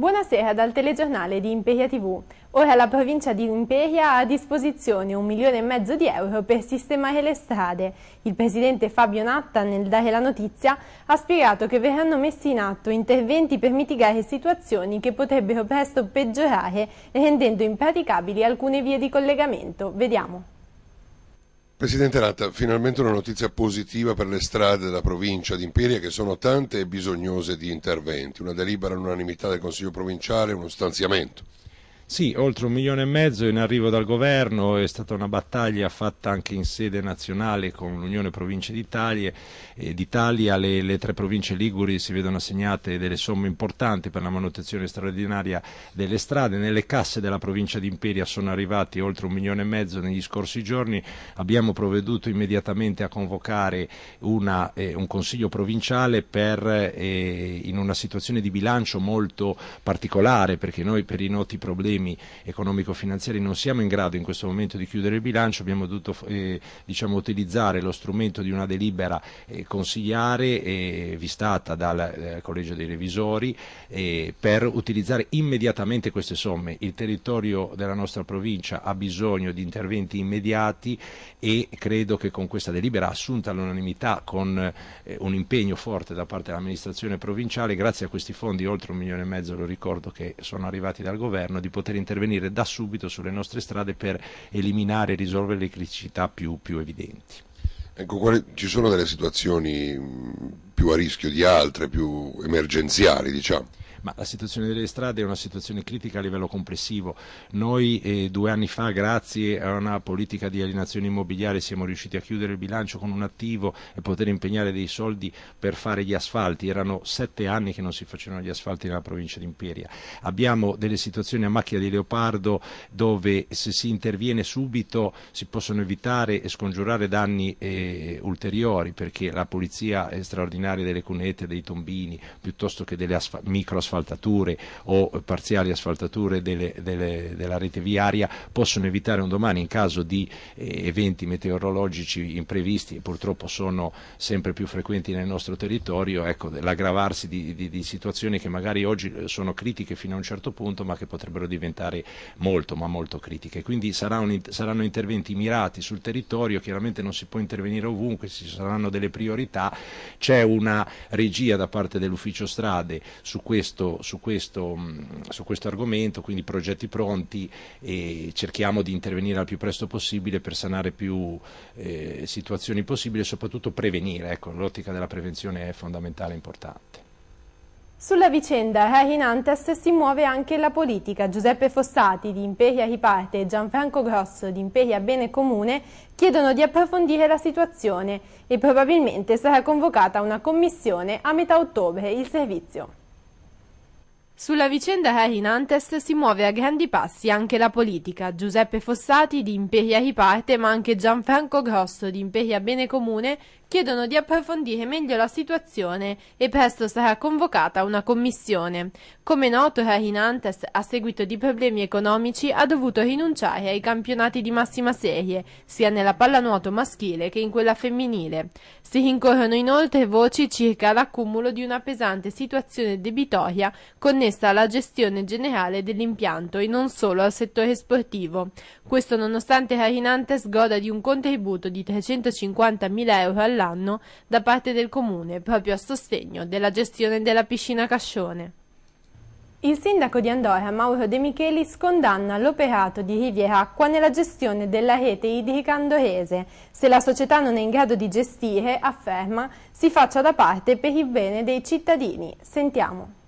Buonasera dal telegiornale di Imperia TV. Ora la provincia di Imperia ha a disposizione un milione e mezzo di euro per sistemare le strade. Il presidente Fabio Natta, nel dare la notizia, ha spiegato che verranno messi in atto interventi per mitigare situazioni che potrebbero presto peggiorare, rendendo impraticabili alcune vie di collegamento. Vediamo. Presidente Ratta, finalmente una notizia positiva per le strade della provincia di Imperia che sono tante e bisognose di interventi, una delibera all'unanimità del Consiglio provinciale, uno stanziamento. Sì, oltre un milione e mezzo in arrivo dal governo, è stata una battaglia fatta anche in sede nazionale con l'Unione Province d'Italia, d'Italia le, le, tre province liguri si vedono assegnate delle somme importanti per la manutenzione straordinaria delle strade, nelle casse della provincia di Imperia sono arrivati oltre un milione e mezzo negli scorsi giorni, abbiamo provveduto immediatamente a convocare una, eh, un consiglio provinciale per, eh, in una situazione di bilancio molto particolare perché noi per i noti problemi problemi economico-finanziari non siamo in grado in questo momento di chiudere il bilancio, abbiamo dovuto eh, diciamo, utilizzare lo strumento di una delibera eh, consigliare eh, vistata dal eh, Collegio dei Revisori eh, per utilizzare immediatamente queste somme. Il territorio della nostra provincia ha bisogno di interventi immediati e credo che con questa delibera assunta all'unanimità con eh, un impegno forte da parte dell'amministrazione provinciale, grazie a questi fondi, oltre un milione e mezzo lo ricordo che sono arrivati dal governo, di poter poter intervenire da subito sulle nostre strade per eliminare e risolvere le criticità più, più evidenti. Ecco, quali, ci sono delle situazioni mm, più a rischio di altre, più emergenziali, diciamo? ma la situazione delle strade è una situazione critica a livello complessivo. Noi eh, due anni fa, grazie a una politica di alienazione immobiliare, siamo riusciti a chiudere il bilancio con un attivo e poter impegnare dei soldi per fare gli asfalti. Erano sette anni che non si facevano gli asfalti nella provincia di Imperia. Abbiamo delle situazioni a macchia di leopardo dove se si interviene subito si possono evitare e scongiurare danni eh, ulteriori perché la polizia straordinaria delle cunette, dei tombini, piuttosto che delle asf- microasfaltature asfaltature o parziali asfaltature delle, delle, della rete viaria possono evitare un domani in caso di eh, eventi meteorologici imprevisti e purtroppo sono sempre più frequenti nel nostro territorio, ecco, l'aggravarsi di, di, di situazioni che magari oggi eh, sono critiche fino a un certo punto ma che potrebbero diventare molto ma molto critiche. Quindi saranno, saranno interventi mirati sul territorio, chiaramente non si può intervenire ovunque, ci saranno delle priorità, c'è una regia da parte dell'ufficio strade su questo questo, su, questo, mm, su questo argomento, quindi progetti pronti e cerchiamo di intervenire al più presto possibile per sanare più eh, situazioni possibili e soprattutto prevenire. Ecco, l'ottica della prevenzione è fondamentale e importante. Sulla vicenda Herin eh, si muove anche la politica. Giuseppe Fossati di Imperia Riparte e Gianfranco Grosso di Imperia Bene Comune chiedono di approfondire la situazione e probabilmente sarà convocata una commissione a metà ottobre il servizio. Sulla vicenda Harry Nantes si muove a grandi passi anche la politica. Giuseppe Fossati di Imperia Riparte, ma anche Gianfranco Grosso di Imperia Bene Comune, chiedono di approfondire meglio la situazione e presto sarà convocata una commissione. Come noto, Herinantes, a seguito di problemi economici, ha dovuto rinunciare ai campionati di massima serie, sia nella pallanuoto maschile che in quella femminile. Si rincorrono inoltre voci circa l'accumulo di una pesante situazione debitoria connessa alla gestione generale dell'impianto e non solo al settore sportivo. Questo nonostante Herinantes goda di un contributo di 350.000 euro all'anno all'anno da parte del comune proprio a sostegno della gestione della piscina Cascione. Il sindaco di Andorra, Mauro De Michelis, condanna l'operato di Riviera Acqua nella gestione della rete idrica andorese. Se la società non è in grado di gestire, afferma, si faccia da parte per il bene dei cittadini. Sentiamo.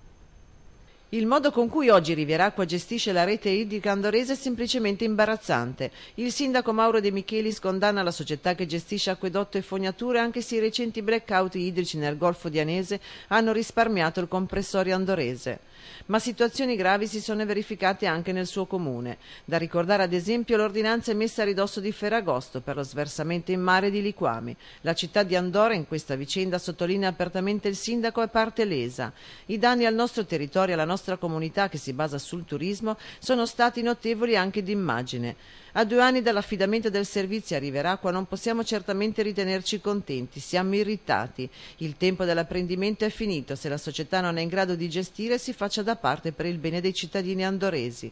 Il modo con cui oggi Rivieracqua gestisce la rete idrica andorese è semplicemente imbarazzante. Il sindaco Mauro De Michelis condanna la società che gestisce acquedotto e fognature anche se i recenti blackout idrici nel Golfo di Anese hanno risparmiato il comprensorio andorese ma situazioni gravi si sono verificate anche nel suo comune. Da ricordare ad esempio l'ordinanza emessa a ridosso di Ferragosto per lo sversamento in mare di liquami. La città di Andorra in questa vicenda sottolinea apertamente il sindaco e parte lesa. I danni al nostro territorio e alla nostra comunità che si basa sul turismo sono stati notevoli anche d'immagine. A due anni dall'affidamento del servizio arriverà qua, non possiamo certamente ritenerci contenti, siamo irritati. Il tempo dell'apprendimento è finito, se la società non è in grado di gestire si faccia da parte per il bene dei cittadini andoresi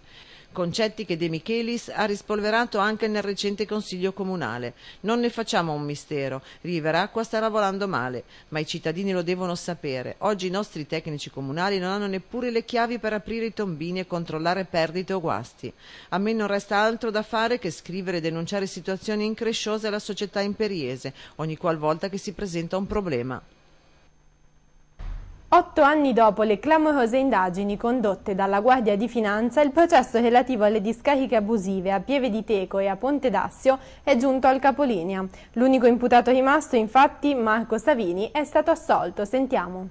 concetti che De Michelis ha rispolverato anche nel recente Consiglio Comunale. Non ne facciamo un mistero, Riveracqua sta lavorando male, ma i cittadini lo devono sapere. Oggi i nostri tecnici comunali non hanno neppure le chiavi per aprire i tombini e controllare perdite o guasti. A me non resta altro da fare che scrivere e denunciare situazioni incresciose alla società imperiese ogni qualvolta che si presenta un problema. Otto anni dopo le clamorose indagini condotte dalla Guardia di Finanza, il processo relativo alle discariche abusive a Pieve di Teco e a Ponte d'Assio è giunto al capolinea. L'unico imputato rimasto, infatti, Marco Savini, è stato assolto. Sentiamo.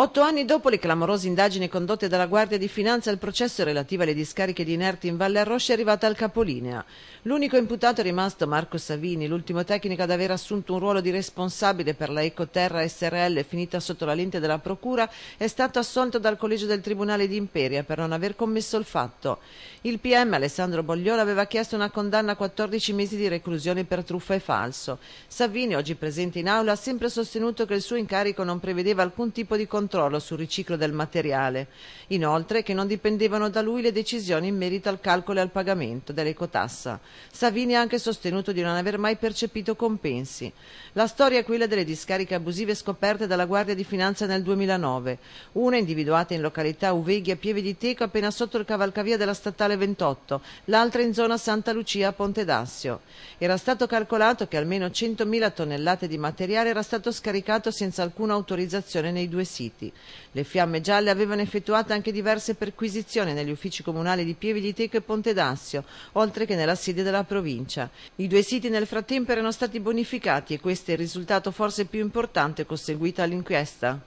Otto anni dopo le clamorose indagini condotte dalla Guardia di Finanza, il processo relativo alle discariche di inerti in Valle Arroscia è arrivato al capolinea. L'unico imputato è rimasto Marco Savini, l'ultimo tecnico ad aver assunto un ruolo di responsabile per la Ecoterra SRL finita sotto la lente della Procura, è stato assolto dal Collegio del Tribunale di Imperia per non aver commesso il fatto. Il PM Alessandro Bogliola aveva chiesto una condanna a 14 mesi di reclusione per truffa e falso. Savini, oggi presente in aula, ha sempre sostenuto che il suo incarico non prevedeva alcun tipo di condanna controllo sul riciclo del materiale, inoltre che non dipendevano da lui le decisioni in merito al calcolo e al pagamento dell'ecotassa. Savini ha anche sostenuto di non aver mai percepito compensi. La storia è quella delle discariche abusive scoperte dalla Guardia di Finanza nel 2009, una individuata in località Uveghi a Pieve di Teco appena sotto il cavalcavia della statale 28, l'altra in zona Santa Lucia a Ponte d'Assio. Era stato calcolato che almeno 100.000 tonnellate di materiale era stato scaricato senza alcuna autorizzazione nei due siti siti. Le fiamme gialle avevano effettuato anche diverse perquisizioni negli uffici comunali di Pieve di Teco e Ponte d'Assio, oltre che nella sede della provincia. I due siti nel frattempo erano stati bonificati e questo è il risultato forse più importante conseguito all'inchiesta.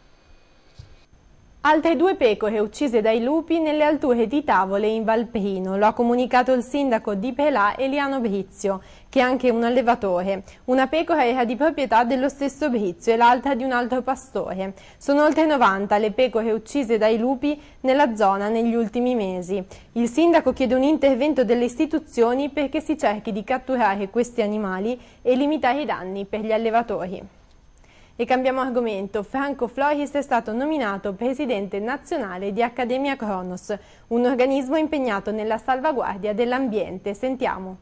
Altre due pecore uccise dai lupi nelle alture di Tavole in Valpino, lo ha comunicato il sindaco di Pelà Eliano Brizio, che è anche un allevatore. Una pecora era di proprietà dello stesso Brizio e l'altra di un altro pastore. Sono oltre 90 le pecore uccise dai lupi nella zona negli ultimi mesi. Il sindaco chiede un intervento delle istituzioni perché si cerchi di catturare questi animali e limitare i danni per gli allevatori. E cambiamo argomento. Franco Floris è stato nominato presidente nazionale di Accademia Kronos, un organismo impegnato nella salvaguardia dell'ambiente. Sentiamo.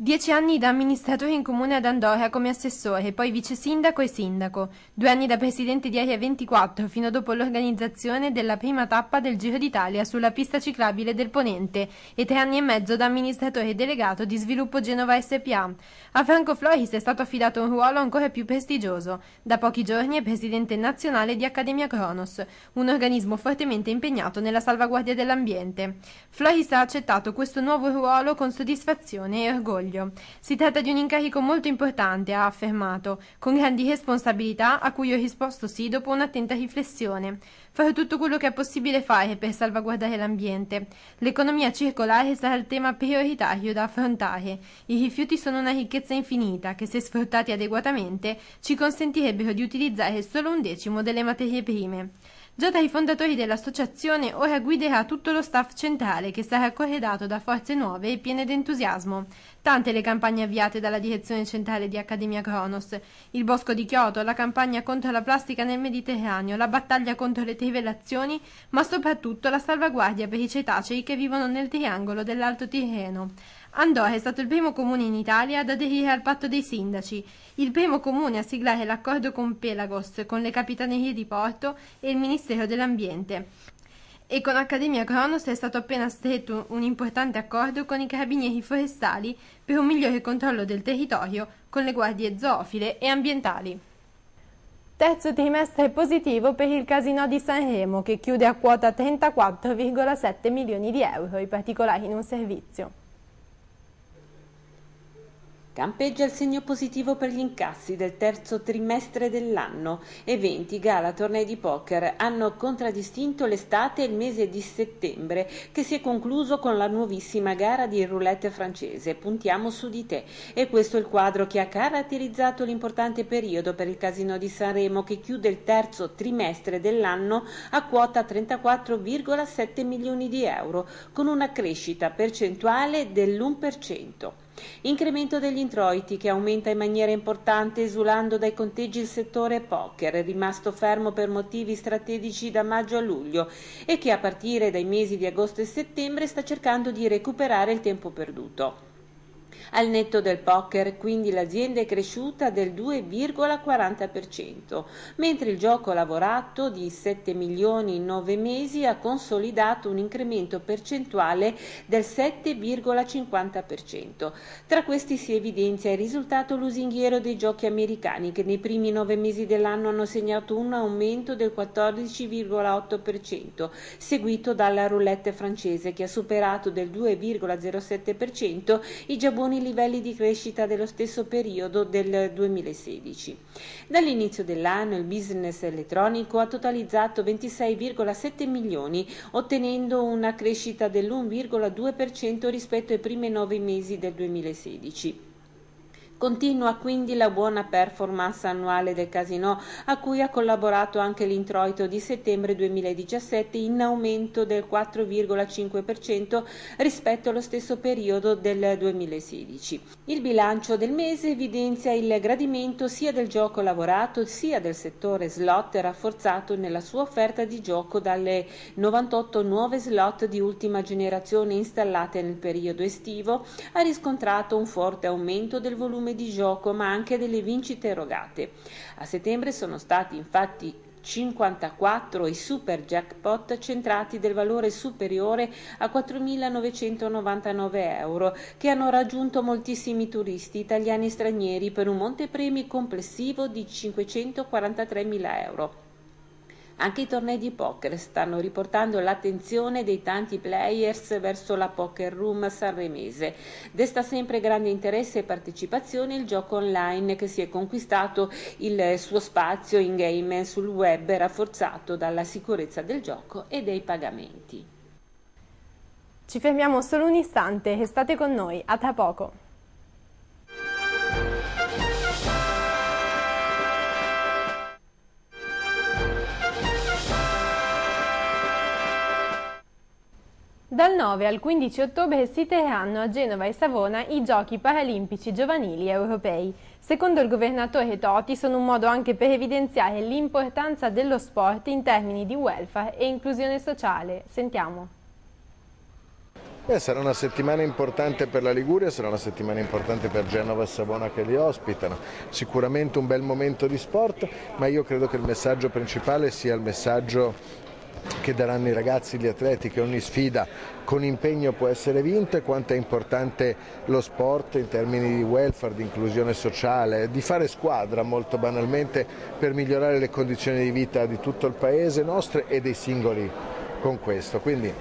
Dieci anni da amministratore in comune ad Andorra come assessore, poi vice sindaco e sindaco. Due anni da presidente di Area 24 fino dopo l'organizzazione della prima tappa del Giro d'Italia sulla pista ciclabile del Ponente e tre anni e mezzo da amministratore delegato di Sviluppo Genova SPA. A Franco Floris è stato affidato un ruolo ancora più prestigioso. Da pochi giorni è presidente nazionale di Accademia Cronos, un organismo fortemente impegnato nella salvaguardia dell'ambiente. Floris ha accettato questo nuovo ruolo con soddisfazione e orgoglio orgoglio. Si tratta di un incarico molto importante, ha affermato, con grandi responsabilità a cui ho risposto sì dopo un'attenta riflessione. Farò tutto quello che è possibile fare per salvaguardare l'ambiente. L'economia circolare sarà il tema prioritario da affrontare. I rifiuti sono una ricchezza infinita che, se sfruttati adeguatamente, ci consentirebbero di utilizzare solo un decimo delle materie prime. Già dai fondatori dell'associazione ora guiderà tutto lo staff centrale che sarà corredato da forze nuove e piene d'entusiasmo. Tante le campagne avviate dalla direzione centrale di Accademia Kronos, il bosco di Chioto, la campagna contro la plastica nel Mediterraneo, la battaglia contro le trivelazioni, ma soprattutto la salvaguardia per i cetacei che vivono nel triangolo dell'Alto Tirreno. Andoha è stato il primo comune in Italia ad aderire al patto dei sindaci, il primo comune a siglare l'accordo con Pelagos, con le capitanerie di porto e il Ministero dell'Ambiente. E con Accademia Cronos è stato appena stretto un importante accordo con i carabinieri forestali per un migliore controllo del territorio con le guardie zoofile e ambientali. Terzo trimestre positivo per il casino di Sanremo che chiude a quota 34,7 milioni di euro, i particolari in un servizio. Campeggia il segno positivo per gli incassi del terzo trimestre dell'anno. Eventi, gala, tornei di poker hanno contraddistinto l'estate e il mese di settembre che si è concluso con la nuovissima gara di roulette francese Puntiamo su di te. E questo è il quadro che ha caratterizzato l'importante periodo per il Casino di Sanremo che chiude il terzo trimestre dell'anno a quota 34,7 milioni di euro con una crescita percentuale dell'1%. Incremento degli introiti che aumenta in maniera importante esulando dai conteggi il settore poker, rimasto fermo per motivi strategici da maggio a luglio e che a partire dai mesi di agosto e settembre sta cercando di recuperare il tempo perduto. Al netto del poker, quindi, l'azienda è cresciuta del 2,40%, mentre il gioco lavorato di 7 milioni in 9 mesi ha consolidato un incremento percentuale del 7,50%. Tra questi si evidenzia il risultato lusinghiero dei giochi americani che nei primi 9 mesi dell'anno hanno segnato un aumento del 14,8%, seguito dalla roulette francese che ha superato del 2,07% i giapponesi con i livelli di crescita dello stesso periodo del 2016. Dall'inizio dell'anno il business elettronico ha totalizzato 26,7 milioni, ottenendo una crescita dell'1,2% rispetto ai primi nove mesi del 2016. Continua quindi la buona performance annuale del casino, a cui ha collaborato anche l'introito di settembre 2017 in aumento del 4,5% rispetto allo stesso periodo del 2016. Il bilancio del mese evidenzia il gradimento sia del gioco lavorato sia del settore slot rafforzato nella sua offerta di gioco dalle 98 nuove slot di ultima generazione installate nel periodo estivo, ha riscontrato un forte aumento del volume somme di gioco, ma anche delle vincite erogate. A settembre sono stati infatti 54 i super jackpot centrati del valore superiore a 4.999 euro che hanno raggiunto moltissimi turisti italiani e stranieri per un montepremi complessivo di 543.000 euro. Anche i tornei di poker stanno riportando l'attenzione dei tanti players verso la poker room sanremese. Desta sempre grande interesse e partecipazione il gioco online che si è conquistato il suo spazio in game sul web rafforzato dalla sicurezza del gioco e dei pagamenti. Ci fermiamo solo un istante e state con noi, a tra poco! Dal 9 al 15 ottobre si terranno a Genova e Savona i Giochi Paralimpici Giovanili Europei. Secondo il governatore Toti sono un modo anche per evidenziare l'importanza dello sport in termini di welfare e inclusione sociale. Sentiamo. Beh, sarà una settimana importante per la Liguria, sarà una settimana importante per Genova e Savona che li ospitano. Sicuramente un bel momento di sport, ma io credo che il messaggio principale sia il messaggio che daranno i ragazzi, gli atleti, che ogni sfida con impegno può essere vinta e quanto è importante lo sport in termini di welfare, di inclusione sociale, di fare squadra molto banalmente per migliorare le condizioni di vita di tutto il paese nostre e dei singoli con questo. Quindi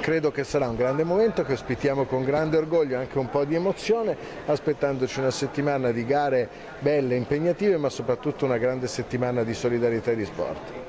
credo che sarà un grande momento che ospitiamo con grande orgoglio e anche un po' di emozione, aspettandoci una settimana di gare belle, impegnative, ma soprattutto una grande settimana di solidarietà e di sport.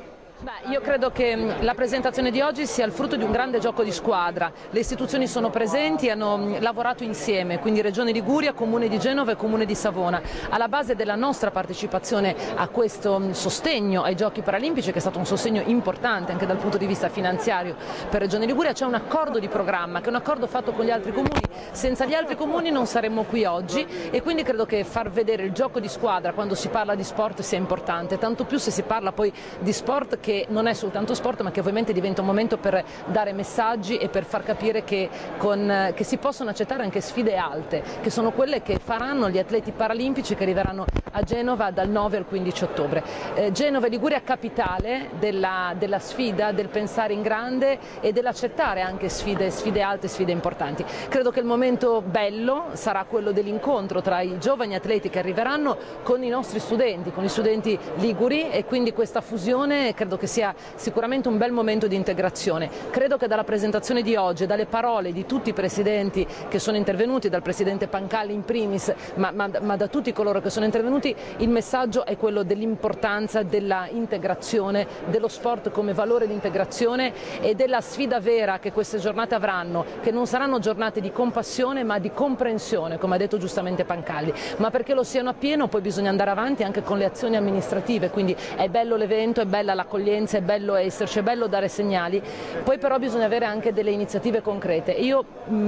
Beh, io credo che mm, la presentazione di oggi sia il frutto di un grande gioco di squadra. Le istituzioni sono presenti, hanno mm, lavorato insieme, quindi Regione Liguria, Comune di Genova e Comune di Savona. Alla base della nostra partecipazione a questo mm, sostegno ai Giochi Paralimpici, che è stato un sostegno importante anche dal punto di vista finanziario per Regione Liguria, c'è un accordo di programma, che è un accordo fatto con gli altri comuni. Senza gli altri comuni non saremmo qui oggi e quindi credo che far vedere il gioco di squadra quando si parla di sport sia importante, tanto più se si parla poi di sport che che non è soltanto sport ma che ovviamente diventa un momento per dare messaggi e per far capire che, con, che si possono accettare anche sfide alte, che sono quelle che faranno gli atleti paralimpici che arriveranno a Genova dal 9 al 15 ottobre. Eh, Genova e Liguria capitale della, della, sfida, del pensare in grande e dell'accettare anche sfide, sfide alte, sfide importanti. Credo che il momento bello sarà quello dell'incontro tra i giovani atleti che arriveranno con i nostri studenti, con gli studenti liguri e quindi questa fusione credo che sia sicuramente un bel momento di integrazione. Credo che dalla presentazione di oggi, dalle parole di tutti i presidenti che sono intervenuti, dal presidente Pancalli in primis, ma, ma, ma da tutti coloro che sono intervenuti, il messaggio è quello dell'importanza dell'integrazione, dello sport come valore di integrazione e della sfida vera che queste giornate avranno, che non saranno giornate di compassione ma di comprensione, come ha detto giustamente Pancalli, ma perché lo siano appieno poi bisogna andare avanti anche con le azioni amministrative, quindi è bello l'evento, è bella l'accoglienza esperienza, è bello esserci, è bello dare segnali, poi però bisogna avere anche delle iniziative concrete. Io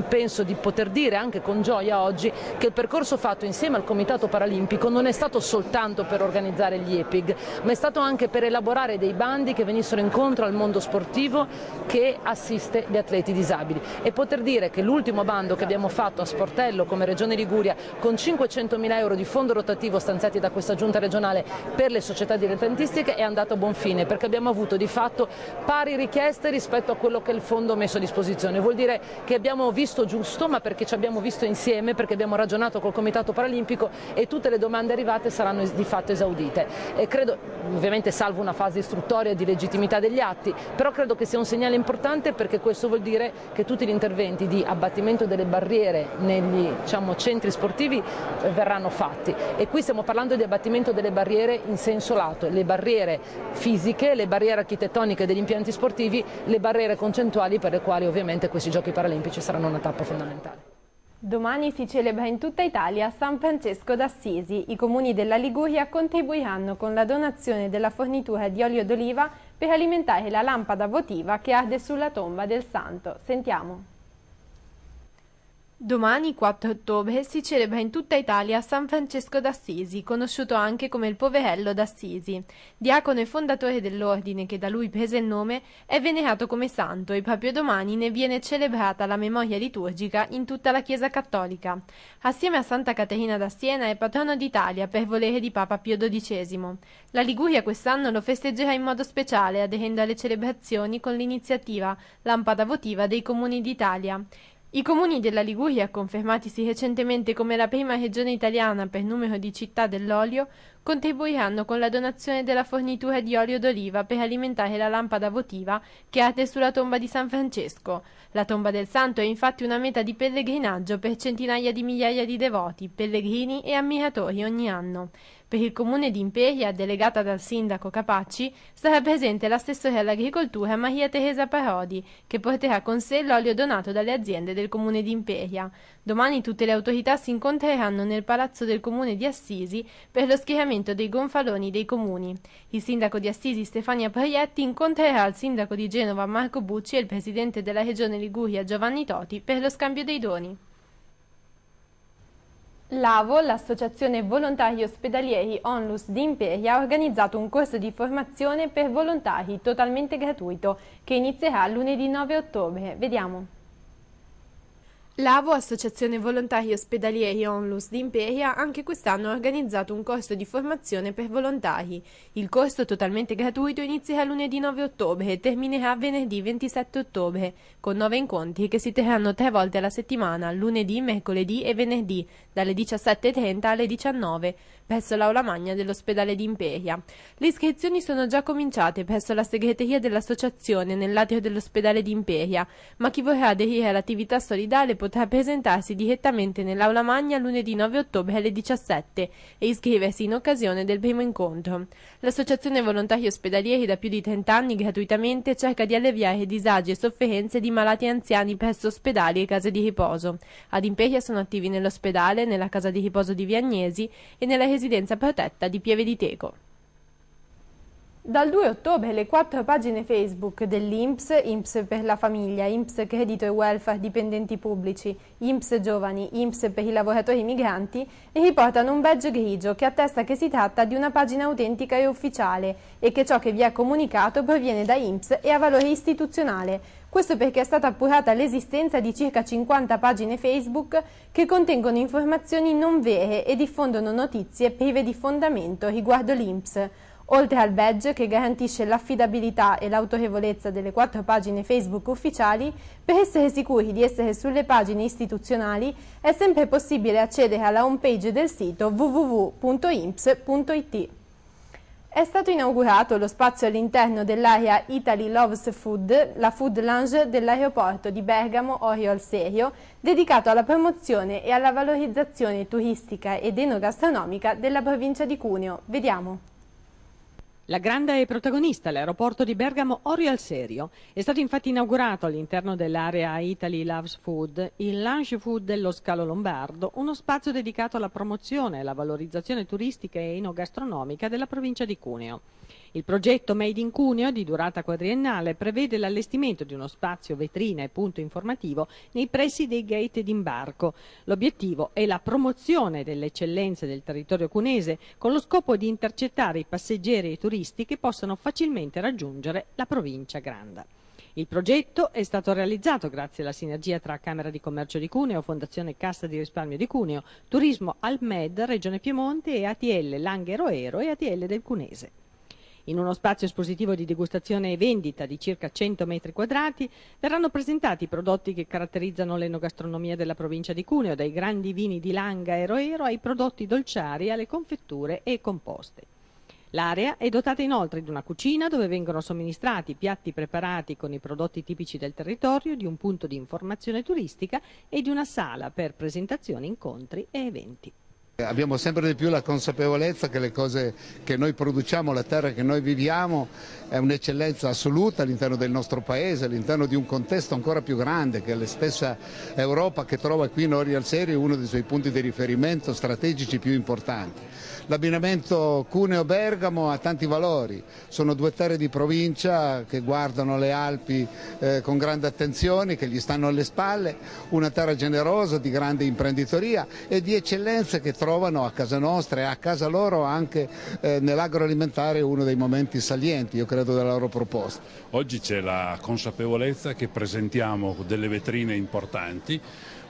penso di poter dire anche con gioia oggi che il percorso fatto insieme al Comitato Paralimpico non è stato soltanto per organizzare gli EPIG, ma è stato anche per elaborare dei bandi che venissero incontro al mondo sportivo che assiste gli atleti disabili e poter dire che l'ultimo bando che abbiamo fatto a Sportello come Regione Liguria con 500 mila euro di fondo rotativo stanziati da questa giunta regionale per le società dilettantistiche è andato a buon fine perché abbiamo avuto di fatto pari richieste rispetto a quello che il fondo ha messo a disposizione. Vuol dire che abbiamo visto giusto, ma perché ci abbiamo visto insieme, perché abbiamo ragionato col Comitato Paralimpico e tutte le domande arrivate saranno di fatto esaudite. E credo, ovviamente salvo una fase istruttoria di legittimità degli atti, però credo che sia un segnale importante perché questo vuol dire che tutti gli interventi di abbattimento delle barriere negli diciamo, centri sportivi eh, verranno fatti. E qui stiamo parlando di abbattimento delle barriere in senso lato, le barriere fisiche le barriere architettoniche degli impianti sportivi, le barriere concentuali per le quali ovviamente questi giochi paralimpici saranno una tappa fondamentale. Domani si celebra in tutta Italia San Francesco d'Assisi. I comuni della Liguria contribuiranno con la donazione della fornitura di olio d'oliva per alimentare la lampada votiva che arde sulla tomba del santo. Sentiamo. Domani, 4 ottobre, si celebra in tutta Italia San Francesco d'Assisi, conosciuto anche come il Poverello d'Assisi. Diacono e fondatore dell'ordine che da lui prese il nome, è venerato come santo e proprio domani ne viene celebrata la memoria liturgica in tutta la Chiesa cattolica. Assieme a Santa Caterina da Siena è patrono d'Italia per volere di Papa Pio XII. La Liguria quest'anno lo festeggerà in modo speciale, aderendo alle celebrazioni con l'iniziativa Lampada votiva dei comuni d'Italia. I comuni della Liguria, confermatisi recentemente come la prima regione italiana per numero di città dell'olio, contribuiranno con la donazione della fornitura di olio d'oliva per alimentare la lampada votiva che arde sulla tomba di San Francesco. La tomba del santo è infatti una meta di pellegrinaggio per centinaia di migliaia di devoti, pellegrini e ammiratori ogni anno. Per il comune di Imperia, delegata dal sindaco Capacci, sarà presente l'assessore all'agricoltura Maria Teresa Parodi, che porterà con sé l'olio donato dalle aziende del comune di Imperia. Domani tutte le autorità si incontreranno nel palazzo del comune di Assisi per lo schieramento dei gonfaloni dei comuni. Il sindaco di Assisi Stefania Proietti incontrerà il sindaco di Genova Marco Bucci e il presidente della regione Liguria Giovanni Toti per lo scambio dei doni. L'AVO, l'associazione volontari ospedalieri Onlus di Imperia, ha organizzato un corso di formazione per volontari totalmente gratuito che inizierà lunedì 9 ottobre. Vediamo. L'AVO, Associazione Volontari Ospedalieri Onlus d'Imperia, anche quest'anno ha organizzato un corso di formazione per volontari. Il corso, totalmente gratuito, inizierà lunedì 9 ottobre e terminerà venerdì 27 ottobre, con nove incontri che si terranno tre volte alla settimana, lunedì, mercoledì e venerdì, dalle 17.30 alle 19.00 presso l'aula magna dell'ospedale di Imperia. Le iscrizioni sono già cominciate presso la segreteria dell'associazione nell'atrio dell'ospedale di Imperia, ma chi vorrà aderire all'attività solidale potrà presentarsi direttamente nell'aula magna lunedì 9 ottobre alle 17 e iscriversi in occasione del primo incontro. L'associazione volontari ospedalieri da più di 30 anni gratuitamente cerca di alleviare disagi e sofferenze di malati anziani presso ospedali e case di riposo. Ad Imperia sono attivi nell'ospedale, nella casa di riposo di Viagnesi e nella residenza protetta di Pieve di Teco. Dal 2 ottobre le quattro pagine Facebook dell'INPS, INPS per la famiglia, INPS credito e welfare dipendenti pubblici, INPS giovani, INPS per i lavoratori migranti, riportano un badge grigio che attesta che si tratta di una pagina autentica e ufficiale e che ciò che vi è comunicato proviene da INPS e ha valore istituzionale, questo perché è stata appurata l'esistenza di circa 50 pagine Facebook che contengono informazioni non vere e diffondono notizie prive di fondamento riguardo l'INPS, oltre al badge che garantisce l'affidabilità e l'autorevolezza delle quattro pagine Facebook ufficiali, per essere sicuri di essere sulle pagine istituzionali è sempre possibile accedere alla homepage del sito www.imps.it. È stato inaugurato lo spazio all'interno dell'area Italy Loves Food, la food lounge dell'aeroporto di Bergamo Oriol Serio, dedicato alla promozione e alla valorizzazione turistica ed enogastronomica della provincia di Cuneo. Vediamo. La grande protagonista l'aeroporto di Bergamo Orio al Serio. È stato infatti inaugurato all'interno dell'area Italy Loves Food il Lunch Food dello Scalo Lombardo, uno spazio dedicato alla promozione e alla valorizzazione turistica e enogastronomica della provincia di Cuneo. Il progetto Made in Cuneo, di durata quadriennale, prevede l'allestimento di uno spazio vetrina e punto informativo nei pressi dei gate d'imbarco. L'obiettivo è la promozione delle eccellenze del territorio cunese con lo scopo di intercettare i passeggeri e i turisti che possano facilmente raggiungere la provincia Granda. Il progetto è stato realizzato grazie alla sinergia tra Camera di Commercio di Cuneo, Fondazione Cassa di Risparmio di Cuneo, Turismo Almed, Regione Piemonte e ATL Langhe Roero e ATL del Cunese. In uno spazio espositivo di degustazione e vendita di circa 100 metri quadrati verranno presentati i prodotti che caratterizzano l'enogastronomia della provincia di Cuneo, dai grandi vini di Langa e Roero ai prodotti dolciari, alle confetture e composte. L'area è dotata inoltre di una cucina dove vengono somministrati piatti preparati con i prodotti tipici del territorio, di un punto di informazione turistica e di una sala per presentazioni, incontri e eventi. Abbiamo sempre di più la consapevolezza che le cose che noi produciamo, la terra che noi viviamo è un'eccellenza assoluta all'interno del nostro paese, all'interno di un contesto ancora più grande che è la stessa Europa che trova qui in Orial Serio uno dei suoi punti di riferimento strategici più importanti. L'abbinamento Cuneo-Bergamo ha tanti valori, sono due terre di provincia che guardano le Alpi eh, con grande attenzione, che gli stanno alle spalle, una terra generosa di grande imprenditoria e di eccellenze che trovano a casa nostra e a casa loro anche eh, nell'agroalimentare uno dei momenti salienti, io credo, della loro proposta. Oggi c'è la consapevolezza che presentiamo delle vetrine importanti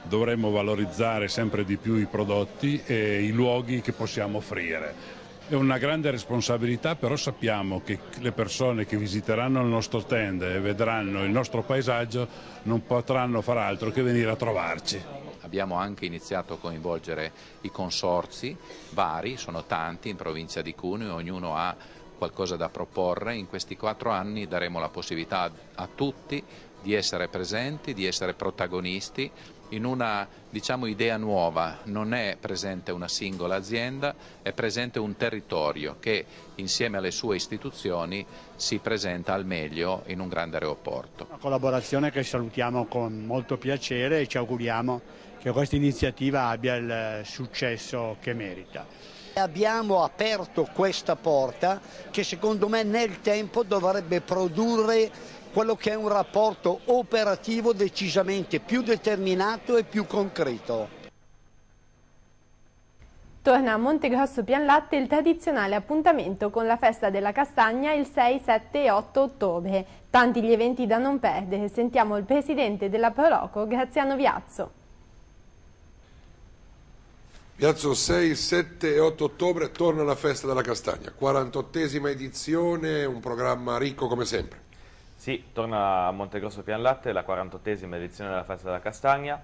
dovremmo valorizzare sempre di più i prodotti e i luoghi che possiamo offrire. È una grande responsabilità, però sappiamo che le persone che visiteranno il nostro stand e vedranno il nostro paesaggio non potranno far altro che venire a trovarci. Abbiamo anche iniziato a coinvolgere i consorzi vari, sono tanti in provincia di Cuneo, ognuno ha qualcosa da proporre. In questi quattro anni daremo la possibilità a tutti di essere presenti, di essere protagonisti in una diciamo, idea nuova, non è presente una singola azienda, è presente un territorio che insieme alle sue istituzioni si presenta al meglio in un grande aeroporto. Una collaborazione che salutiamo con molto piacere e ci auguriamo che questa iniziativa abbia il successo che merita. Abbiamo aperto questa porta che secondo me nel tempo dovrebbe produrre quello che è un rapporto operativo decisamente più determinato e più concreto. Torna a Montegrosso Pianlatte il tradizionale appuntamento con la festa della castagna il 6, 7 e 8 ottobre. Tanti gli eventi da non perdere, sentiamo il presidente della Proloco, Graziano Viazzo. Piazzo 6, 7 e 8 ottobre torna la festa della castagna, 48esima edizione, un programma ricco come sempre. Sì, torna a Montegrosso Pian Latte la 48esima edizione della Festa della Castagna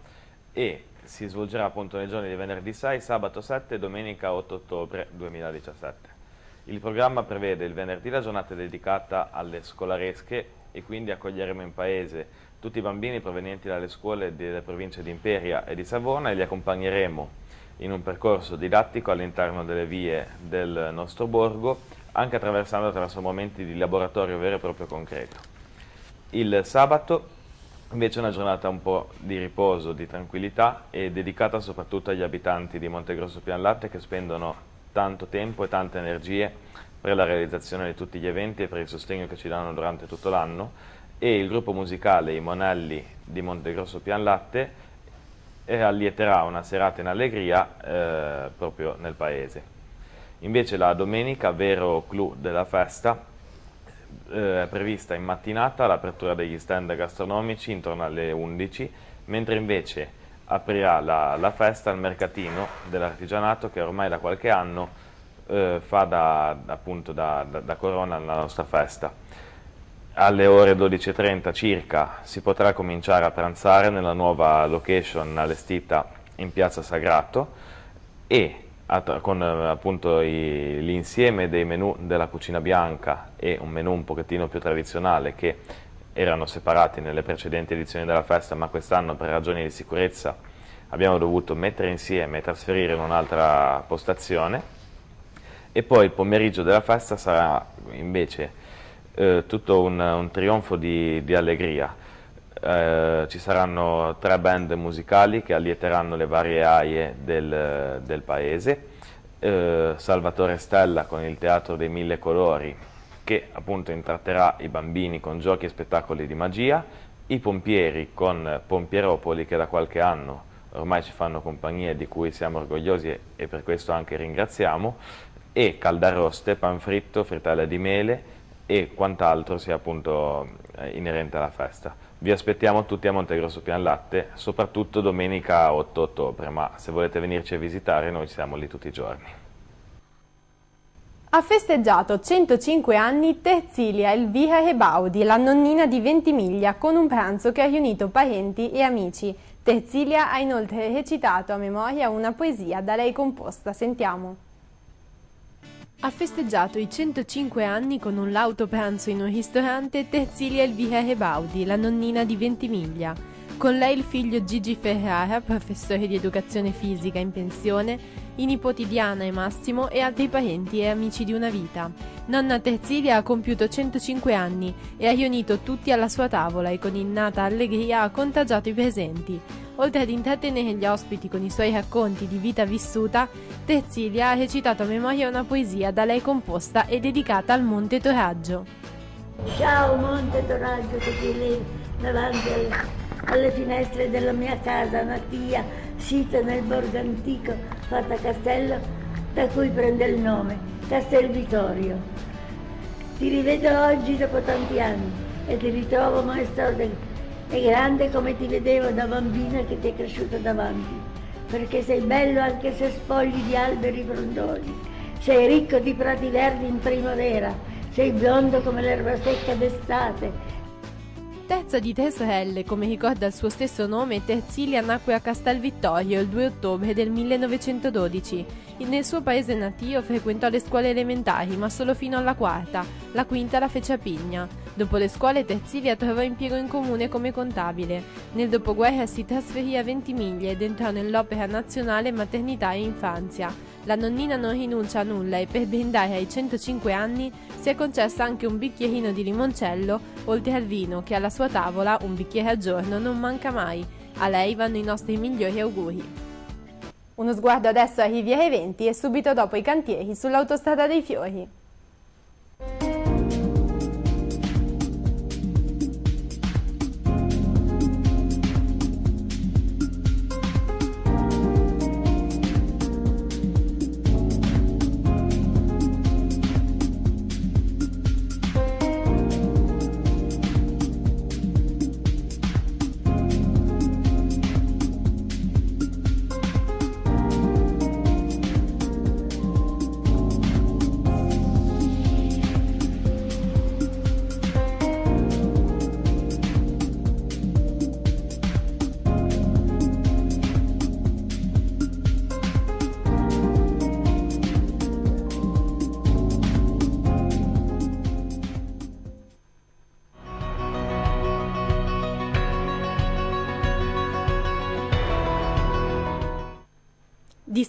e si svolgerà appunto nei giorni di venerdì 6, sabato 7 e domenica 8 ottobre 2017. Il programma prevede il venerdì la giornata dedicata alle scolaresche e quindi accoglieremo in paese tutti i bambini provenienti dalle scuole delle province di Imperia e di Savona e li accompagneremo in un percorso didattico all'interno delle vie del nostro borgo, anche attraversando attraverso momenti di laboratorio vero e proprio concreto. Il sabato Invece è una giornata un po' di riposo, di tranquillità e dedicata soprattutto agli abitanti di Montegrosso Pian Latte che spendono tanto tempo e tante energie per la realizzazione di tutti gli eventi e per il sostegno che ci danno durante tutto l'anno e il gruppo musicale I Monelli di Montegrosso Pian Latte eh, allieterà una serata in allegria eh, proprio nel paese. Invece la domenica, vero clou della festa, eh, è prevista in mattinata l'apertura degli stand gastronomici intorno alle 11, mentre invece aprirà la, la festa al mercatino dell'artigianato che ormai da qualche anno eh, fa da, appunto da, da, da corona alla nostra festa. Alle ore 12.30 circa si potrà cominciare a pranzare nella nuova location allestita in Piazza Sagrato e con eh, appunto l'insieme dei menu della cucina bianca e un menu un pochettino più tradizionale che erano separati nelle precedenti edizioni della festa ma quest'anno per ragioni di sicurezza abbiamo dovuto mettere insieme e trasferire in un'altra postazione e poi il pomeriggio della festa sarà invece eh, tutto un, un trionfo di, di allegria eh, ci saranno tre band musicali che allieteranno le varie aie del, del paese, eh, Salvatore Stella con il Teatro dei Mille Colori che appunto intratterà i bambini con giochi e spettacoli di magia, i pompieri con Pompieropoli che da qualche anno ormai ci fanno compagnia e di cui siamo orgogliosi e per questo anche ringraziamo, e caldaroste, pan fritto, frittale di mele, e quant'altro sia appunto eh, inerente alla festa. Vi aspettiamo tutti a Montegrosso Pian Latte, soprattutto domenica 8 ottobre, ma se volete venirci a visitare noi siamo lì tutti i giorni. Ha festeggiato 105 anni Terzilia Elvira Ebaudi, la nonnina di Ventimiglia, con un pranzo che ha riunito parenti e amici. Terzilia ha inoltre recitato a memoria una poesia da lei composta. Sentiamo ha festeggiato i 105 anni con un lauto pranzo in un ristorante Terzilia Elvira Rebaudi, la nonnina di Ventimiglia. Con lei il figlio Gigi Ferrara, professore di educazione fisica in pensione, i nipoti Diana e Massimo e altri parenti e amici di una vita. Nonna Terzilia ha compiuto 105 anni e ha riunito tutti alla sua tavola e con innata allegria ha contagiato i presenti. Oltre ad intrattenere gli ospiti con i suoi racconti di vita vissuta, Terzilia ha recitato a memoria una poesia da lei composta e dedicata al Monte Toraggio. Ciao Monte Toraggio, così lì davanti alla alle finestre della mia casa, natia, sita nel borgo antico fatta castello, da cui prende il nome, Castel Vittorio. Ti rivedo oggi dopo tanti anni e ti ritrovo maestro del... e grande come ti vedevo da bambina che ti è cresciuta davanti, perché sei bello anche se spogli di alberi frondosi, sei ricco di prati verdi in primavera, sei biondo come l'erba secca d'estate, Terza di tre sorelle, come ricorda il suo stesso nome, Terzilia nacque a Castel Vittorio il 2 ottobre del 1912. Nel suo paese natio frequentò le scuole elementari, ma solo fino alla quarta, la quinta la fece a Pigna. Dopo le scuole Terzivia trovò impiego in comune come contabile. Nel dopoguerra si trasferì a Ventimiglia ed entrò nell'Opera Nazionale Maternità e Infanzia. La nonnina non rinuncia a nulla e per brindare ai 105 anni si è concessa anche un bicchierino di limoncello, oltre al vino che alla sua tavola, un bicchiere al giorno, non manca mai. A lei vanno i nostri migliori auguri. Uno sguardo adesso a Riviera Eventi e subito dopo i cantieri sull'autostrada dei fiori.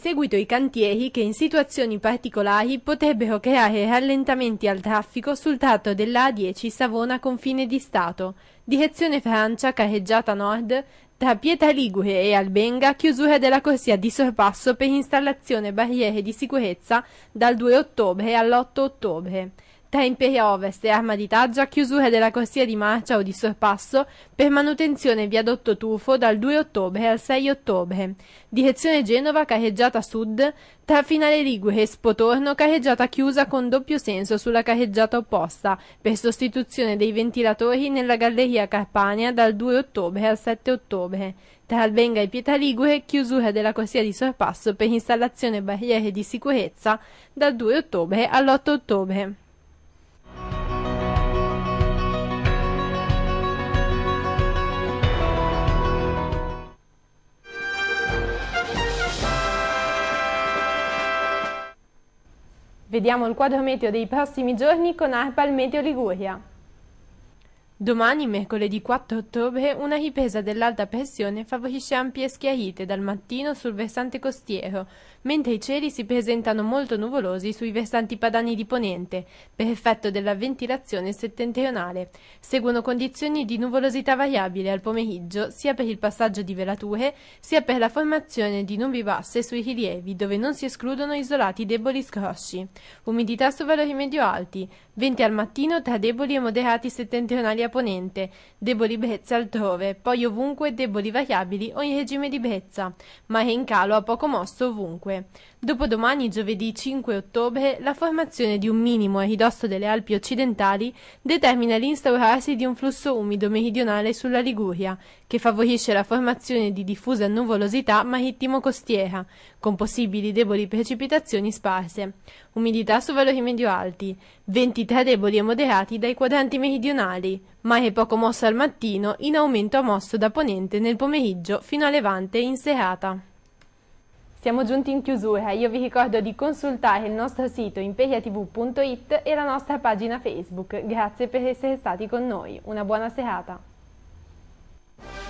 seguito i cantieri che in situazioni particolari potrebbero creare rallentamenti al traffico sul tratto della A10 Savona confine di Stato, direzione Francia carreggiata nord, tra Pieta Ligure e Albenga chiusura della corsia di sorpasso per installazione barriere di sicurezza dal 2 ottobre all'8 ottobre. Tempi a ovest e arma di Taggia chiusura della corsia di marcia o di sorpasso per manutenzione viadotto tufo dal 2 ottobre al 6 ottobre. Direzione Genova carreggiata sud, tra Finale Ligure e Spotorno carreggiata chiusa con doppio senso sulla carreggiata opposta per sostituzione dei ventilatori nella Galleria Carpania dal 2 ottobre al 7 ottobre. Tra Albenga e Pietà Ligure chiusura della corsia di sorpasso per installazione barriere di sicurezza dal 2 ottobre all'8 ottobre. Vediamo il quadro meteo dei prossimi giorni con ARPAL Meteo Liguria. Domani, mercoledì 4 ottobre, una ripresa dell'alta pressione favorisce ampie schiarite dal mattino sul versante costiero, mentre i cieli si presentano molto nuvolosi sui versanti padani di ponente, per effetto della ventilazione settentrionale. Seguono condizioni di nuvolosità variabile al pomeriggio, sia per il passaggio di velature, sia per la formazione di nubi basse sui rilievi, dove non si escludono isolati deboli scrosci. Umidità su valori medio alti, venti al mattino tra deboli e moderati settentrionali a ponente, deboli brezza altrove, poi ovunque deboli variabili o in regime di brezza, ma è in calo a poco mosso ovunque. 5. Dopodomani, giovedì 5 ottobre, la formazione di un minimo a ridosso delle Alpi occidentali determina l'instaurarsi di un flusso umido meridionale sulla Liguria, che favorisce la formazione di diffusa nuvolosità marittimo-costiera, con possibili deboli precipitazioni sparse. Umidità su valori medio alti, venti tra deboli e moderati dai quadranti meridionali, mare poco mosso al mattino, in aumento a mosso da ponente nel pomeriggio fino a levante in serata. Siamo giunti in chiusura, io vi ricordo di consultare il nostro sito imperiatv.it e la nostra pagina Facebook. Grazie per essere stati con noi, una buona serata.